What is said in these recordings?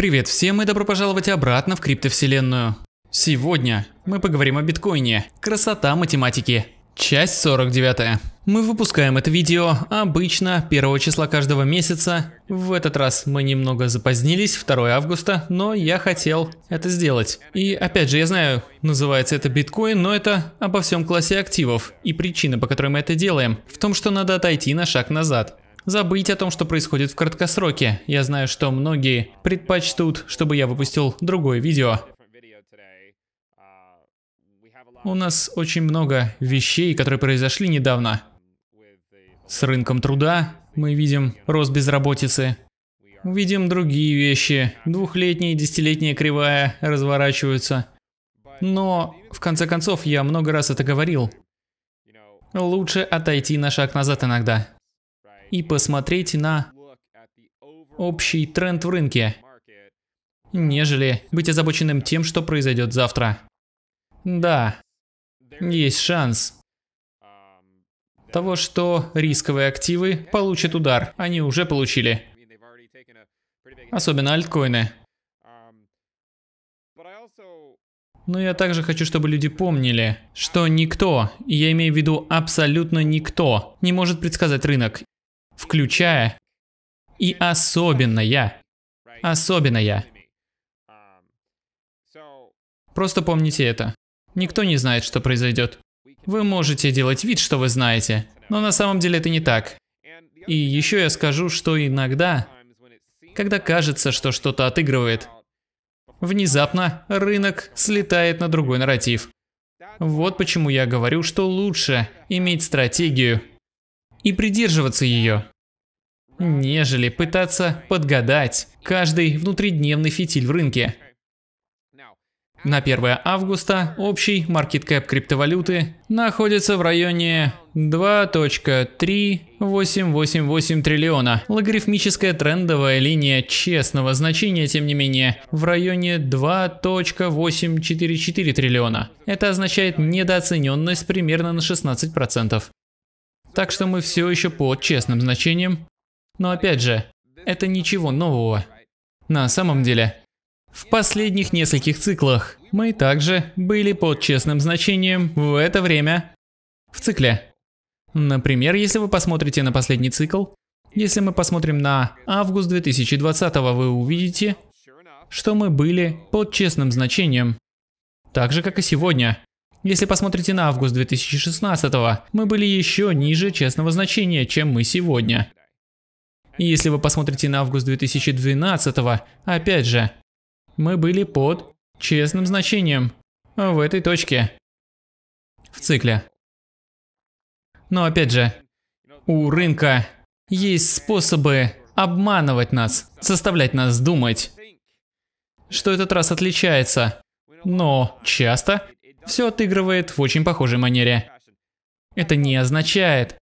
Привет всем и добро пожаловать обратно в криптовселенную. Сегодня мы поговорим о биткоине. Красота математики. Часть 49. Мы выпускаем это видео обычно первого числа каждого месяца. В этот раз мы немного запозднились, 2 августа, но я хотел это сделать. И опять же, я знаю, называется это биткоин, но это обо всем классе активов. И причина, по которой мы это делаем, в том, что надо отойти на шаг назад забыть о том, что происходит в краткосроке. Я знаю, что многие предпочтут, чтобы я выпустил другое видео. У нас очень много вещей, которые произошли недавно. С рынком труда мы видим рост безработицы. Видим другие вещи. Двухлетняя и десятилетняя кривая разворачиваются. Но, в конце концов, я много раз это говорил. Лучше отойти на шаг назад иногда и посмотреть на общий тренд в рынке, нежели быть озабоченным тем, что произойдет завтра. Да, есть шанс того, что рисковые активы получат удар. Они уже получили. Особенно альткоины. Но я также хочу, чтобы люди помнили, что никто, и я имею в виду абсолютно никто, не может предсказать рынок включая и особенно я. Особенно я. Просто помните это. Никто не знает, что произойдет. Вы можете делать вид, что вы знаете, но на самом деле это не так. И еще я скажу, что иногда, когда кажется, что что-то отыгрывает, внезапно рынок слетает на другой нарратив. Вот почему я говорю, что лучше иметь стратегию и придерживаться ее нежели пытаться подгадать каждый внутридневный фитиль в рынке. На 1 августа общий маркет-кэп криптовалюты находится в районе 2.3888 триллиона. Логарифмическая трендовая линия честного значения, тем не менее, в районе 2.844 триллиона. Это означает недооцененность примерно на 16%. Так что мы все еще под честным значением, но опять же, это ничего нового. На самом деле, в последних нескольких циклах мы также были под честным значением в это время в цикле. Например, если вы посмотрите на последний цикл, если мы посмотрим на август 2020, вы увидите, что мы были под честным значением. Так же, как и сегодня. Если посмотрите на август 2016, мы были еще ниже честного значения, чем мы сегодня. И если вы посмотрите на август 2012, опять же, мы были под честным значением в этой точке в цикле. Но опять же, у рынка есть способы обманывать нас, заставлять нас думать, что этот раз отличается, но часто все отыгрывает в очень похожей манере. Это не означает,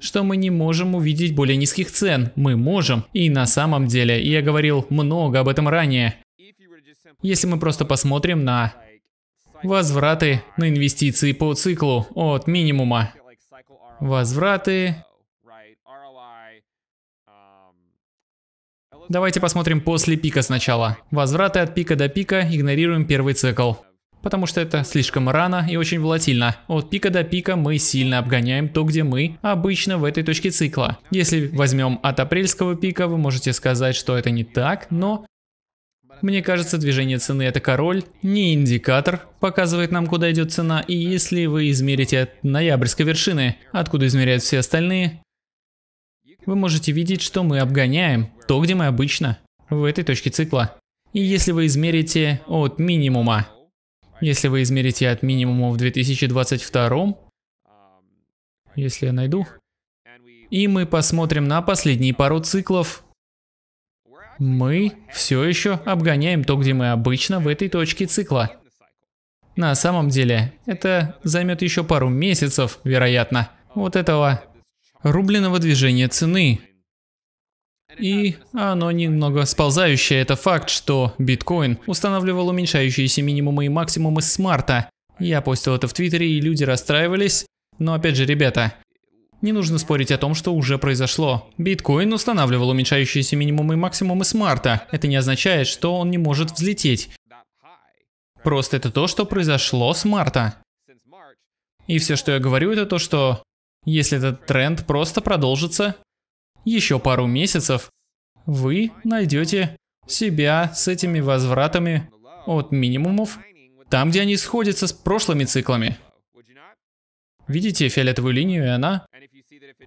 что мы не можем увидеть более низких цен. Мы можем. И на самом деле, я говорил много об этом ранее. Если мы просто посмотрим на возвраты на инвестиции по циклу от минимума, возвраты... Давайте посмотрим после пика сначала. Возвраты от пика до пика, игнорируем первый цикл потому что это слишком рано и очень волатильно. От пика до пика мы сильно обгоняем то, где мы обычно в этой точке цикла. Если возьмем от апрельского пика, вы можете сказать, что это не так, но... Мне кажется, движение цены это король, не индикатор, показывает нам, куда идет цена, и если вы измерите от ноябрьской вершины, откуда измеряют все остальные, вы можете видеть, что мы обгоняем то, где мы обычно, в этой точке цикла. И если вы измерите от минимума если вы измерите от минимума в 2022, если я найду, и мы посмотрим на последние пару циклов, мы все еще обгоняем то, где мы uh, обычно в этой точке цикла. На самом деле, это займет еще пару месяцев, вероятно, oh, вот этого рубленого движения цены. И оно а, немного сползающее. Это факт, что биткоин устанавливал уменьшающиеся минимумы и максимумы с марта. Я постил это в Твиттере, и люди расстраивались. Но опять же, ребята, не нужно спорить о том, что уже произошло. Биткоин устанавливал уменьшающиеся минимумы и максимумы с марта. Это не означает, что он не может взлететь. Просто это то, что произошло с марта. И все, что я говорю, это то, что если этот тренд просто продолжится, еще пару месяцев, вы найдете себя с этими возвратами от минимумов, там, где они сходятся с прошлыми циклами. Видите фиолетовую линию, и она...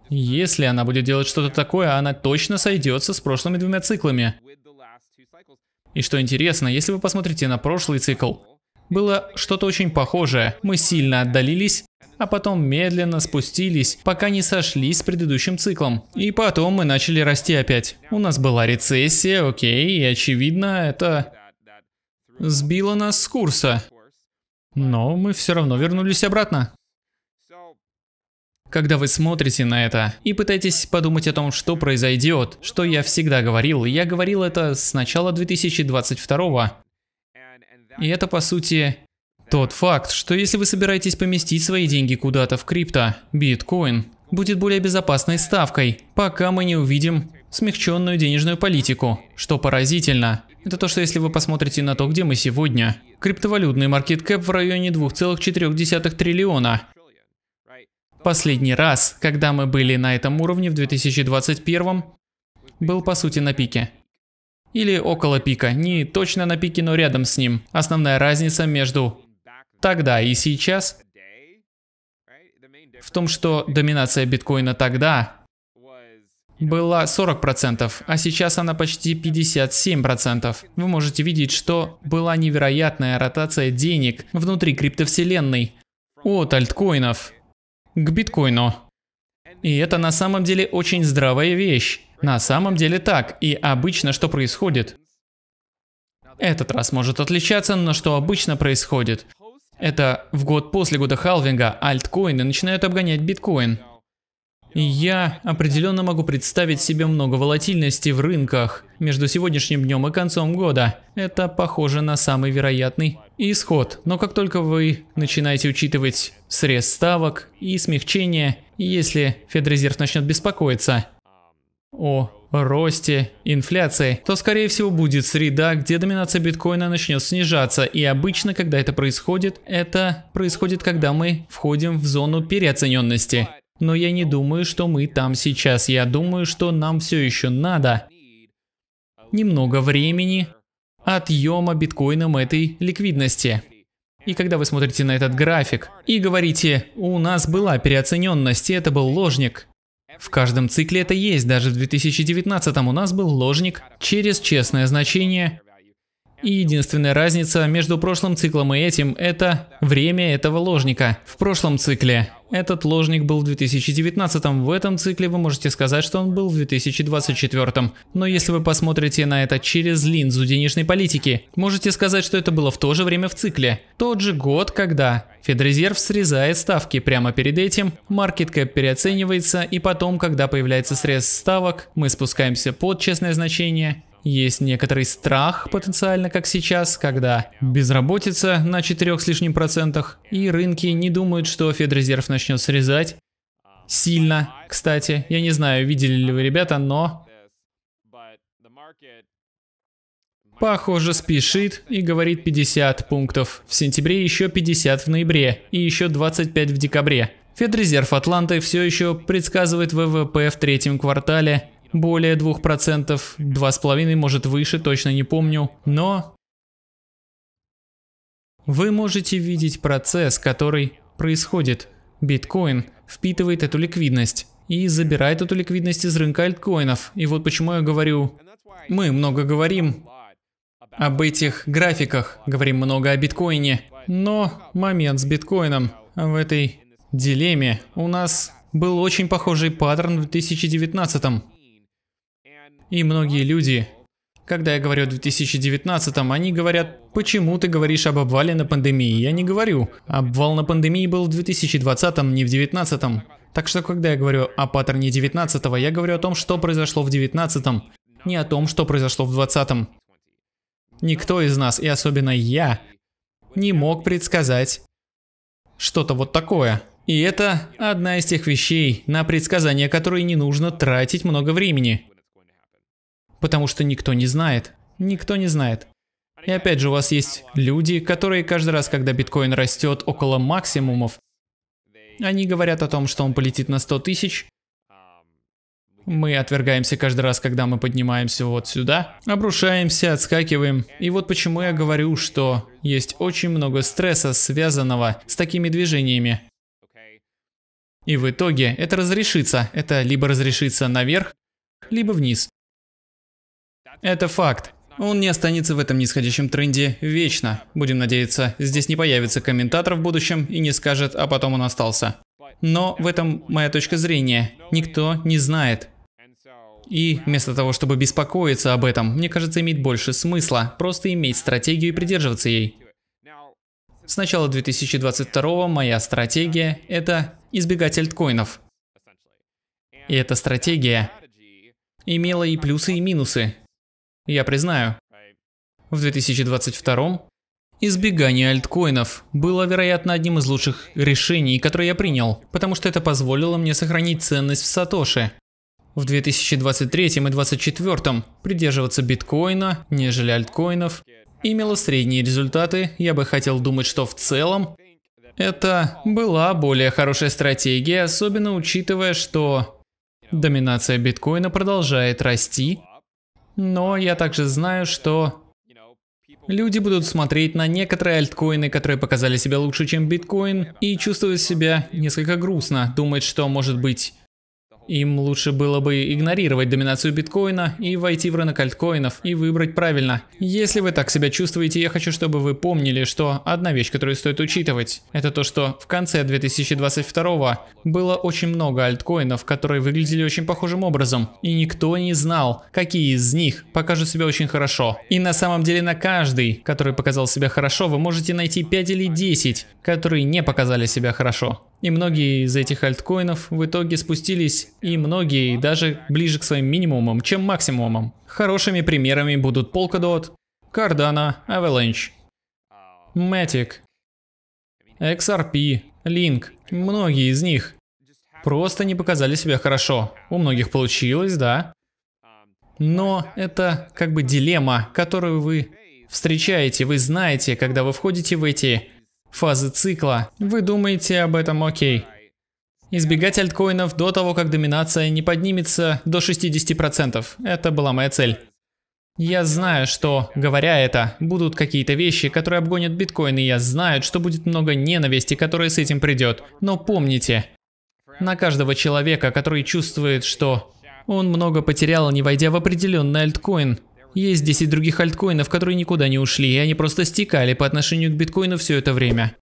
Если она будет делать что-то такое, она точно сойдется с прошлыми двумя циклами. И что интересно, если вы посмотрите на прошлый цикл, было что-то очень похожее. Мы сильно отдалились, а потом медленно спустились, пока не сошлись с предыдущим циклом. И потом мы начали расти опять. У нас была рецессия, окей, и очевидно, это сбило нас с курса. Но мы все равно вернулись обратно. Когда вы смотрите на это и пытаетесь подумать о том, что произойдет, что я всегда говорил, я говорил это с начала 2022, и это, по сути, тот факт, что если вы собираетесь поместить свои деньги куда-то в крипто, биткоин будет более безопасной ставкой, пока мы не увидим смягченную денежную политику, что поразительно. Это то, что если вы посмотрите на то, где мы сегодня, криптовалютный маркет маркеткэп в районе 2,4 триллиона. Последний раз, когда мы были на этом уровне в 2021, был по сути на пике или около пика, не точно на пике, но рядом с ним. Основная разница между тогда и сейчас в том, что доминация биткоина тогда была 40%, а сейчас она почти 57%. Вы можете видеть, что была невероятная ротация денег внутри криптовселенной от альткоинов к биткоину. И это на самом деле очень здравая вещь. На самом деле так, и обычно что происходит? Этот раз может отличаться, но что обычно происходит? Это в год после года халвинга альткоины начинают обгонять биткоин. я определенно могу представить себе много волатильности в рынках между сегодняшним днем и концом года. Это похоже на самый вероятный исход. Но как только вы начинаете учитывать срез ставок и смягчение, если Федрезерв начнет беспокоиться о росте инфляции, то скорее всего будет среда, где доминация биткоина начнет снижаться. И обычно, когда это происходит, это происходит, когда мы входим в зону переоцененности. Но я не думаю, что мы там сейчас. Я думаю, что нам все еще надо немного времени отъема биткоином этой ликвидности. И когда вы смотрите на этот график и говорите, у нас была переоцененность, это был ложник, в каждом цикле это есть, даже в 2019 у нас был ложник через честное значение и единственная разница между прошлым циклом и этим – это время этого ложника. В прошлом цикле этот ложник был в 2019, в этом цикле вы можете сказать, что он был в 2024. Но если вы посмотрите на это через линзу денежной политики, можете сказать, что это было в то же время в цикле. Тот же год, когда Федрезерв срезает ставки прямо перед этим, маркеткэп переоценивается, и потом, когда появляется срез ставок, мы спускаемся под честное значение, есть некоторый страх потенциально, как сейчас, когда безработица на 4 с лишним процентах, и рынки не думают, что Федрезерв начнет срезать. Сильно, кстати. Я не знаю, видели ли вы, ребята, но... Похоже, спешит и говорит 50 пунктов. В сентябре еще 50 в ноябре и еще 25 в декабре. Федрезерв Атланты все еще предсказывает ВВП в третьем квартале более 2%, 2,5%, может выше, точно не помню, но... Вы можете видеть процесс, который происходит. Биткоин впитывает эту ликвидность и забирает эту ликвидность из рынка альткоинов. И вот почему я говорю, мы много говорим об этих графиках, говорим много о биткоине, но момент с биткоином в этой дилемме у нас был очень похожий паттерн в 2019 и многие люди, когда я говорю о 2019, они говорят, почему ты говоришь об обвале на пандемии? Я не говорю. Обвал на пандемии был в 2020, не в 2019. Так что, когда я говорю о паттерне 19, го я говорю о том, что произошло в 19, не о том, что произошло в 20. Никто из нас, и особенно я, не мог предсказать что-то вот такое. И это одна из тех вещей, на предсказания которые не нужно тратить много времени. Потому что никто не знает. Никто не знает. И опять же, у вас есть люди, которые каждый раз, когда биткоин растет около максимумов, они говорят о том, что он полетит на 100 тысяч. Мы отвергаемся каждый раз, когда мы поднимаемся вот сюда, обрушаемся, отскакиваем. И вот почему я говорю, что есть очень много стресса, связанного с такими движениями. И в итоге это разрешится. Это либо разрешится наверх, либо вниз. Это факт. Он не останется в этом нисходящем тренде вечно. Будем надеяться, здесь не появится комментатор в будущем и не скажет, а потом он остался. Но в этом моя точка зрения. Никто не знает. И вместо того, чтобы беспокоиться об этом, мне кажется, имеет больше смысла просто иметь стратегию и придерживаться ей. С начала 2022 моя стратегия – это избегать альткоинов. И эта стратегия имела и плюсы, и минусы я признаю. В 2022 избегание альткоинов было, вероятно, одним из лучших решений, которые я принял, потому что это позволило мне сохранить ценность в Сатоши. В 2023 и 2024 придерживаться биткоина, нежели альткоинов, имело средние результаты, я бы хотел думать, что в целом это была более хорошая стратегия, особенно учитывая, что доминация биткоина продолжает расти, но я также знаю, что люди будут смотреть на некоторые альткоины, которые показали себя лучше, чем биткоин, и чувствовать себя несколько грустно, думать, что, может быть, им лучше было бы игнорировать доминацию биткоина и войти в рынок альткоинов и выбрать правильно. Если вы так себя чувствуете, я хочу, чтобы вы помнили, что одна вещь, которую стоит учитывать, это то, что в конце 2022 было очень много альткоинов, которые выглядели очень похожим образом, и никто не знал, какие из них покажут себя очень хорошо. И на самом деле на каждый, который показал себя хорошо, вы можете найти 5 или 10, которые не показали себя хорошо. И многие из этих альткоинов в итоге спустились, и многие даже ближе к своим минимумам, чем максимумам. Хорошими примерами будут Polkadot, Cardano, Avalanche, Matic, XRP, Link, многие из них. Просто не показали себя хорошо. У многих получилось, да. Но это как бы дилемма, которую вы встречаете, вы знаете, когда вы входите в эти фазы цикла. Вы думаете об этом окей. Избегать альткоинов до того, как доминация не поднимется до 60%. Это была моя цель. Я знаю, что, говоря это, будут какие-то вещи, которые обгонят биткоин, и я знаю, что будет много ненависти, которая с этим придет. Но помните, на каждого человека, который чувствует, что он много потерял, не войдя в определенный альткоин, есть 10 других альткоинов, которые никуда не ушли, и они просто стекали по отношению к биткоину все это время.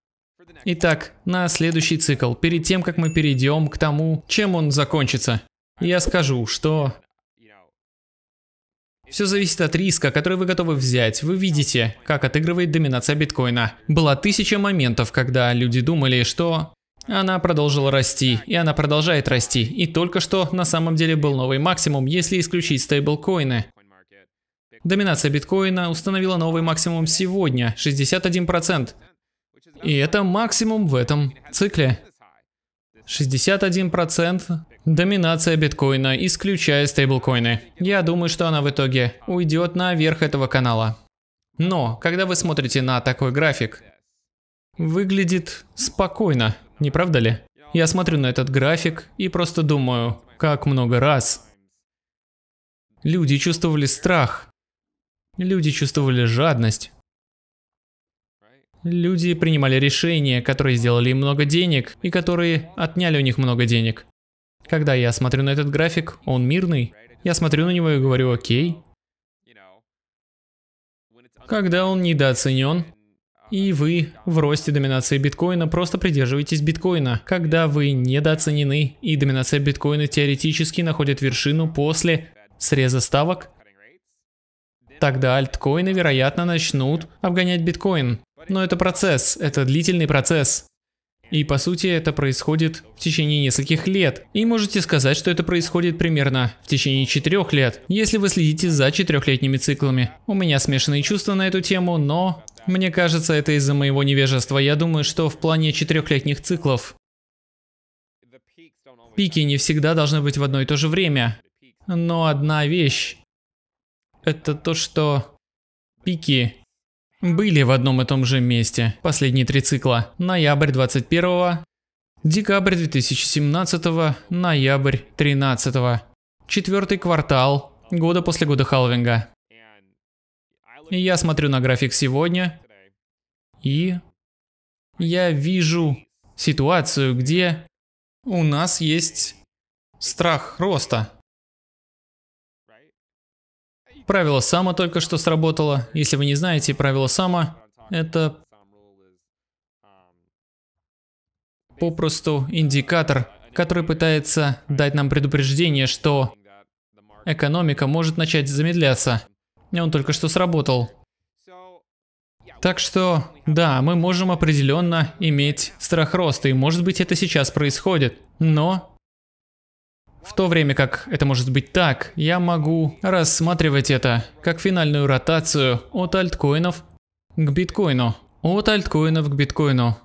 Итак, на следующий цикл, перед тем, как мы перейдем к тому, чем он закончится, я скажу, что... Все зависит от риска, который вы готовы взять. Вы видите, как отыгрывает доминация биткоина. Была тысяча моментов, когда люди думали, что она продолжила расти, и она продолжает расти. И только что на самом деле был новый максимум, если исключить стейблкоины. Доминация биткоина установила новый максимум сегодня – 61%. И это максимум в этом цикле. 61% доминация биткоина, исключая стейблкоины. Я думаю, что она в итоге уйдет наверх этого канала. Но, когда вы смотрите на такой график, выглядит спокойно, не правда ли? Я смотрю на этот график и просто думаю, как много раз люди чувствовали страх, Люди чувствовали жадность. Люди принимали решения, которые сделали им много денег и которые отняли у них много денег. Когда я смотрю на этот график, он мирный. Я смотрю на него и говорю «Окей». Когда он недооценен, и вы в росте доминации биткоина просто придерживаетесь биткоина. Когда вы недооценены и доминация биткоина теоретически находит вершину после среза ставок, Тогда альткоины, вероятно, начнут обгонять биткоин. Но это процесс, это длительный процесс. И по сути это происходит в течение нескольких лет. И можете сказать, что это происходит примерно в течение четырех лет, если вы следите за четырехлетними циклами. У меня смешанные чувства на эту тему, но мне кажется это из-за моего невежества. Я думаю, что в плане четырехлетних циклов пики не всегда должны быть в одно и то же время. Но одна вещь это то, что пики были в одном и том же месте последние три цикла. Ноябрь 21, декабрь 2017, ноябрь 13. Четвертый квартал года после года халвинга. И Я смотрю на график сегодня, и я вижу ситуацию, где у нас есть страх роста. Правило Сама только что сработало. Если вы не знаете правило Сама, это попросту индикатор, который пытается дать нам предупреждение, что экономика может начать замедляться. И он только что сработал. Так что, да, мы можем определенно иметь страх роста, и может быть это сейчас происходит. Но в то время как это может быть так, я могу рассматривать это как финальную ротацию от альткоинов к биткоину. От альткоинов к биткоину.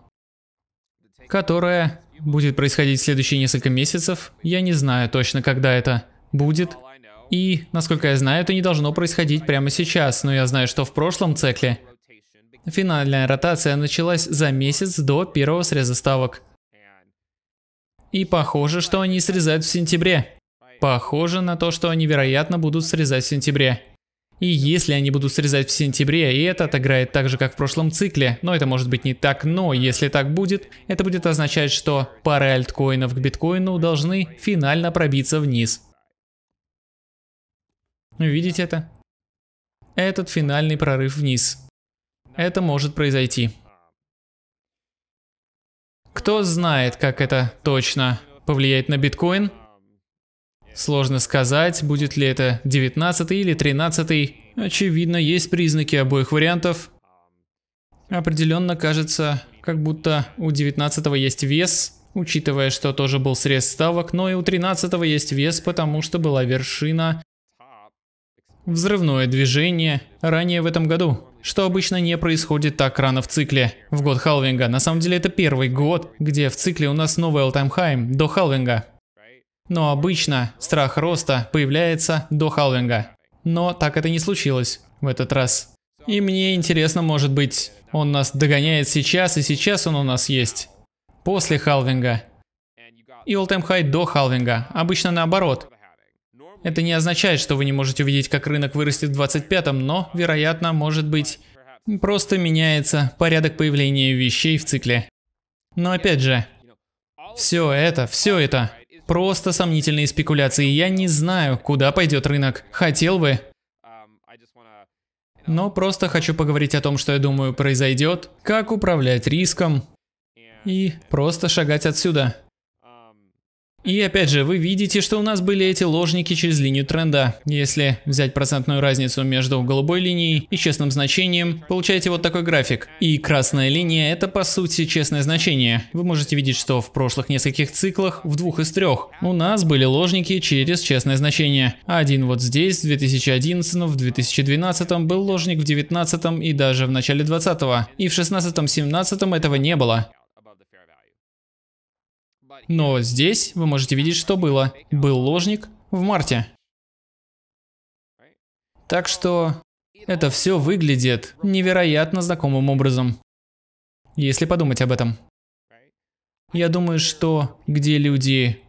Которая будет происходить в следующие несколько месяцев. Я не знаю точно, когда это будет. И, насколько я знаю, это не должно происходить прямо сейчас, но я знаю, что в прошлом цикле финальная ротация началась за месяц до первого среза ставок. И похоже, что они срезают в сентябре. Похоже на то, что они, вероятно, будут срезать в сентябре. И если они будут срезать в сентябре, и это отыграет так же, как в прошлом цикле, но это может быть не так, но если так будет, это будет означать, что пары альткоинов к биткоину должны финально пробиться вниз. Ну, видите это? Этот финальный прорыв вниз. Это может произойти. Кто знает, как это точно повлияет на биткоин? Сложно сказать, будет ли это 19 или 13. Очевидно, есть признаки обоих вариантов. Определенно кажется, как будто у 19 есть вес, учитывая, что тоже был срез ставок, но и у 13 есть вес, потому что была вершина. Взрывное движение ранее в этом году что обычно не происходит так рано в цикле. В год халвинга, на самом деле это первый год, где в цикле у нас новый all-time high до халвинга. Но обычно страх роста появляется до халвинга. Но так это не случилось в этот раз. И мне интересно, может быть, он нас догоняет сейчас, и сейчас он у нас есть. После халвинга. И all-time high до халвинга. Обычно наоборот. Это не означает, что вы не можете увидеть, как рынок вырастет в 25-м, но, вероятно, может быть, просто меняется порядок появления вещей в цикле. Но опять же, все это, все это просто сомнительные спекуляции. Я не знаю, куда пойдет рынок. Хотел бы. Но просто хочу поговорить о том, что я думаю произойдет, как управлять риском и просто шагать отсюда. И опять же, вы видите, что у нас были эти ложники через линию тренда. Если взять процентную разницу между голубой линией и честным значением, получаете вот такой график. И красная линия это по сути честное значение. Вы можете видеть, что в прошлых нескольких циклах, в двух из трех, у нас были ложники через честное значение. Один вот здесь, в 2011, в 2012 был ложник, в 2019 и даже в начале 20 -го. И в 16-17 этого не было. Но здесь вы можете видеть, что было. Был ложник в марте. Так что это все выглядит невероятно знакомым образом. Если подумать об этом. Я думаю, что где люди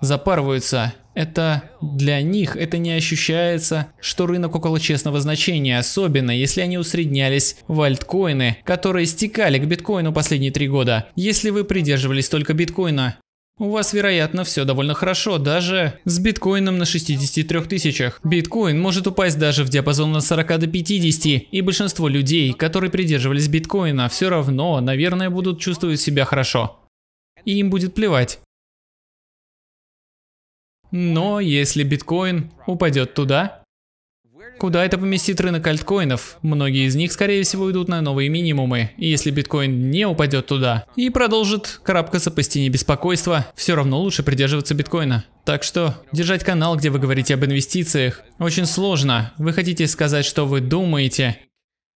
запарываются, это для них это не ощущается, что рынок около честного значения, особенно если они усреднялись в альткоины, которые стекали к биткоину последние три года. Если вы придерживались только биткоина, у вас, вероятно, все довольно хорошо, даже с биткоином на 63 тысячах. Биткоин может упасть даже в диапазон на 40 до 50, и большинство людей, которые придерживались биткоина, все равно, наверное, будут чувствовать себя хорошо. И им будет плевать, но если биткоин упадет туда, куда это поместит рынок альткоинов? Многие из них, скорее всего, уйдут на новые минимумы. И если биткоин не упадет туда и продолжит карабкаться по стене беспокойства, все равно лучше придерживаться биткоина. Так что, держать канал, где вы говорите об инвестициях, очень сложно. Вы хотите сказать, что вы думаете,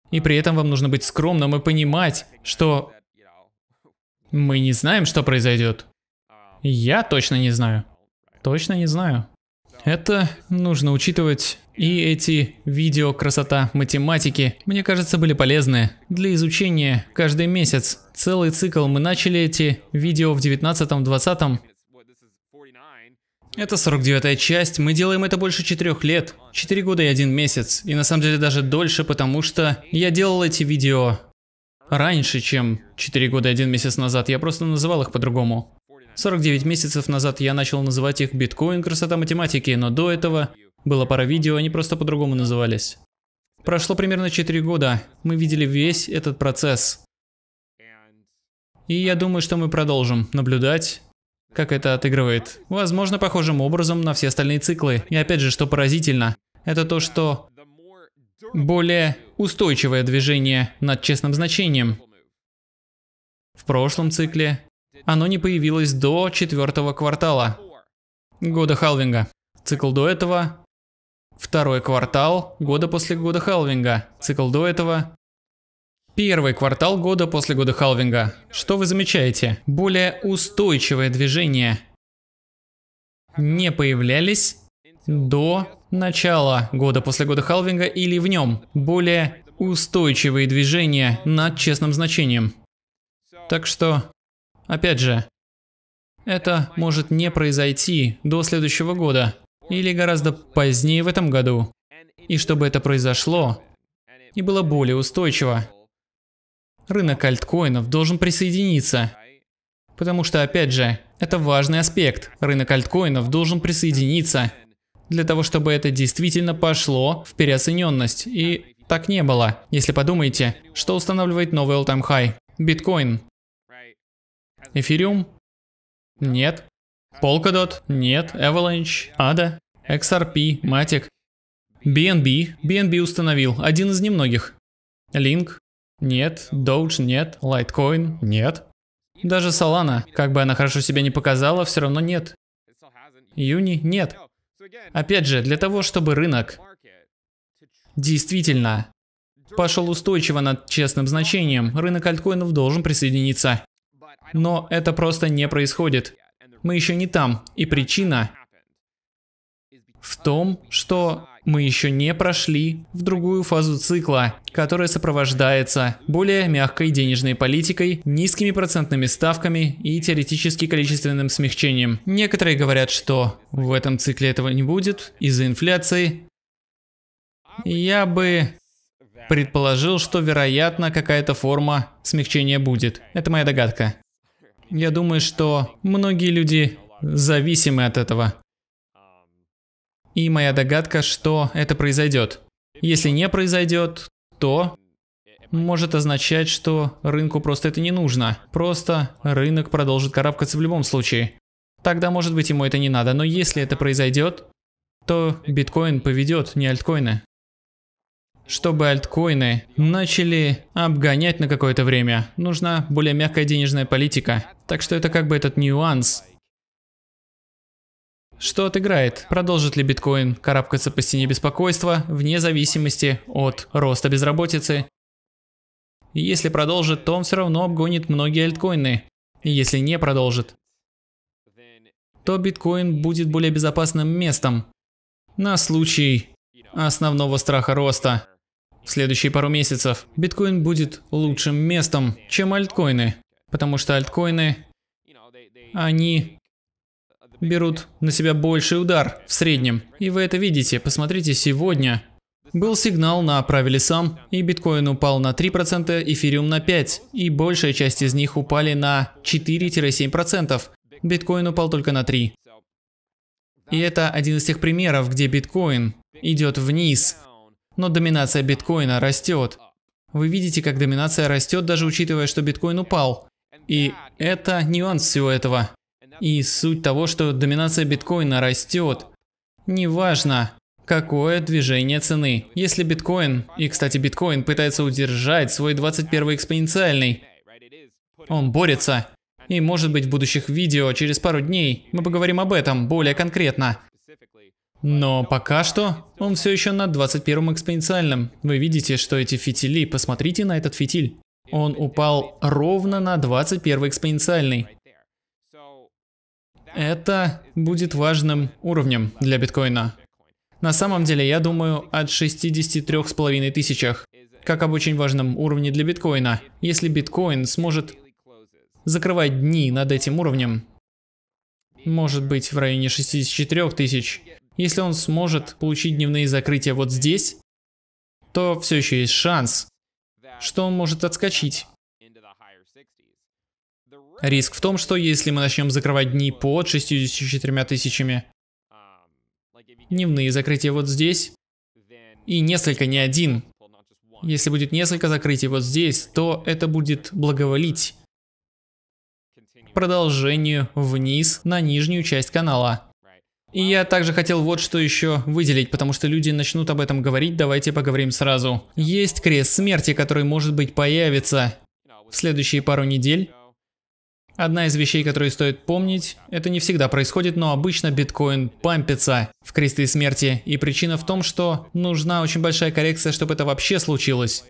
и при этом вам нужно быть скромным и понимать, что мы не знаем, что произойдет. Я точно не знаю. Точно не знаю. Это нужно учитывать. И эти видео красота математики, мне кажется, были полезны для изучения каждый месяц. Целый цикл мы начали эти видео в 19-20. Это 49-я часть, мы делаем это больше 4 лет, 4 года и 1 месяц, и на самом деле даже дольше, потому что я делал эти видео раньше, чем 4 года и 1 месяц назад, я просто называл их по-другому. 49 месяцев назад я начал называть их биткоин красота математики, но до этого было пара видео, они просто по-другому назывались. Прошло примерно 4 года, мы видели весь этот процесс. И я думаю, что мы продолжим наблюдать, как это отыгрывает. Возможно, похожим образом на все остальные циклы. И опять же, что поразительно, это то, что более устойчивое движение над честным значением. В прошлом цикле оно не появилось до четвертого квартала года халвинга. Цикл до этого. Второй квартал года после года халвинга. Цикл до этого. Первый квартал года после года халвинга. Что вы замечаете? Более устойчивое движение. Не появлялись до начала года после года халвинга или в нем. Более устойчивые движения над честным значением. Так что Опять же, это может не произойти до следующего года или гораздо позднее в этом году. И чтобы это произошло и было более устойчиво, рынок альткоинов должен присоединиться. Потому что, опять же, это важный аспект. Рынок альткоинов должен присоединиться для того, чтобы это действительно пошло в переоцененность. И так не было. Если подумаете, что устанавливает новый all-time high? Биткоин. Эфириум? Нет. Polkadot? Нет. Avalanche? ADA? XRP? Matic? BNB? BNB установил. Один из немногих. Link? Нет. Doge? Нет. Litecoin? Нет. Даже Solana, как бы она хорошо себя не показала, все равно нет. Юни? Нет. Опять же, для того, чтобы рынок действительно пошел устойчиво над честным значением, рынок альткоинов должен присоединиться но это просто не происходит. Мы еще не там, и причина в том, что мы еще не прошли в другую фазу цикла, которая сопровождается более мягкой денежной политикой, низкими процентными ставками и теоретически количественным смягчением. Некоторые говорят, что в этом цикле этого не будет из-за инфляции. Я бы предположил, что вероятно какая-то форма смягчения будет. Это моя догадка. Я думаю, что многие люди зависимы от этого. И моя догадка, что это произойдет. Если не произойдет, то может означать, что рынку просто это не нужно. Просто рынок продолжит карабкаться в любом случае. Тогда, может быть, ему это не надо. Но если это произойдет, то биткоин поведет, не альткоины. Чтобы альткоины начали обгонять на какое-то время, нужна более мягкая денежная политика. Так что это как бы этот нюанс. Что отыграет? Продолжит ли биткоин карабкаться по стене беспокойства, вне зависимости от роста безработицы? Если продолжит, то он все равно обгонит многие альткоины. Если не продолжит, то биткоин будет более безопасным местом на случай основного страха роста. В следующие пару месяцев биткоин будет лучшим местом, чем альткоины, потому что альткоины, они берут на себя больший удар в среднем. И вы это видите, посмотрите, сегодня был сигнал на «Правили сам», и биткоин упал на 3%, эфириум на 5%, и большая часть из них упали на 4-7%. Биткоин упал только на 3%. И это один из тех примеров, где биткоин идет вниз, но доминация биткоина растет. Вы видите, как доминация растет, даже учитывая, что биткоин упал. И это нюанс всего этого. И суть того, что доминация биткоина растет. Неважно, какое движение цены. Если биткоин, и кстати биткоин пытается удержать свой 21 экспоненциальный, он борется. И может быть в будущих видео через пару дней мы поговорим об этом более конкретно. Но пока что он все еще на 21 экспоненциальном. Вы видите, что эти фитили, посмотрите на этот фитиль. Он упал ровно на 21 экспоненциальный. Это будет важным уровнем для биткоина. На самом деле, я думаю, от с половиной тысячах, как об очень важном уровне для биткоина. Если биткоин сможет закрывать дни над этим уровнем, может быть в районе 64 тысяч, если он сможет получить дневные закрытия вот здесь, то все еще есть шанс, что он может отскочить. Риск в том, что если мы начнем закрывать дни под 64 тысячами, дневные закрытия вот здесь, и несколько, не один. Если будет несколько закрытий вот здесь, то это будет благоволить продолжению вниз на нижнюю часть канала. И я также хотел вот что еще выделить, потому что люди начнут об этом говорить, давайте поговорим сразу. Есть крест смерти, который может быть появится в следующие пару недель. Одна из вещей, которые стоит помнить, это не всегда происходит, но обычно биткоин пампится в кресты смерти, и причина в том, что нужна очень большая коррекция, чтобы это вообще случилось.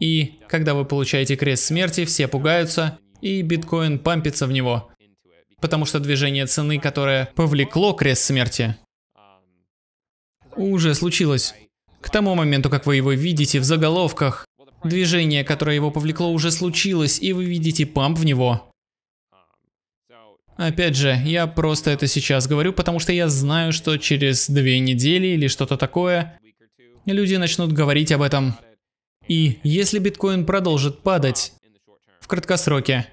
И когда вы получаете крест смерти, все пугаются, и биткоин пампится в него потому что движение цены, которое повлекло крест смерти, уже случилось. К тому моменту, как вы его видите в заголовках, движение, которое его повлекло, уже случилось, и вы видите памп в него. Опять же, я просто это сейчас говорю, потому что я знаю, что через две недели или что-то такое, люди начнут говорить об этом. И если биткоин продолжит падать в краткосроке,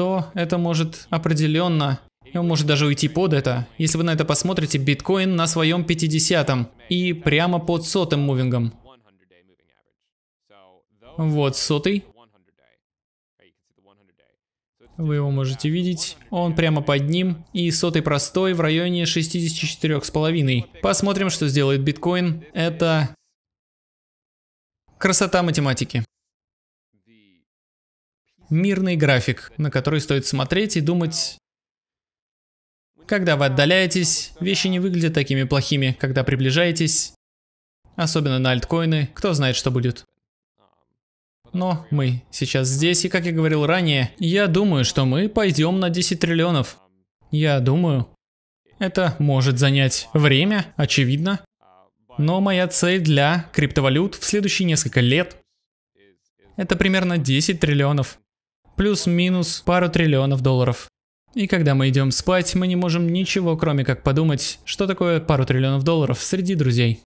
то это может определенно он может даже уйти под это. Если вы на это посмотрите, биткоин на своем 50-м и прямо под сотым мувингом. Вот сотый. Вы его можете видеть. Он прямо под ним. И сотый простой в районе 64,5. Посмотрим, что сделает биткоин. Это красота математики мирный график, на который стоит смотреть и думать... Когда вы отдаляетесь, вещи не выглядят такими плохими. Когда приближаетесь, особенно на альткоины, кто знает, что будет. Но мы сейчас здесь, и как я говорил ранее, я думаю, что мы пойдем на 10 триллионов. Я думаю. Это может занять время, очевидно. Но моя цель для криптовалют в следующие несколько лет – это примерно 10 триллионов плюс-минус пару триллионов долларов. И когда мы идем спать, мы не можем ничего, кроме как подумать, что такое пару триллионов долларов среди друзей.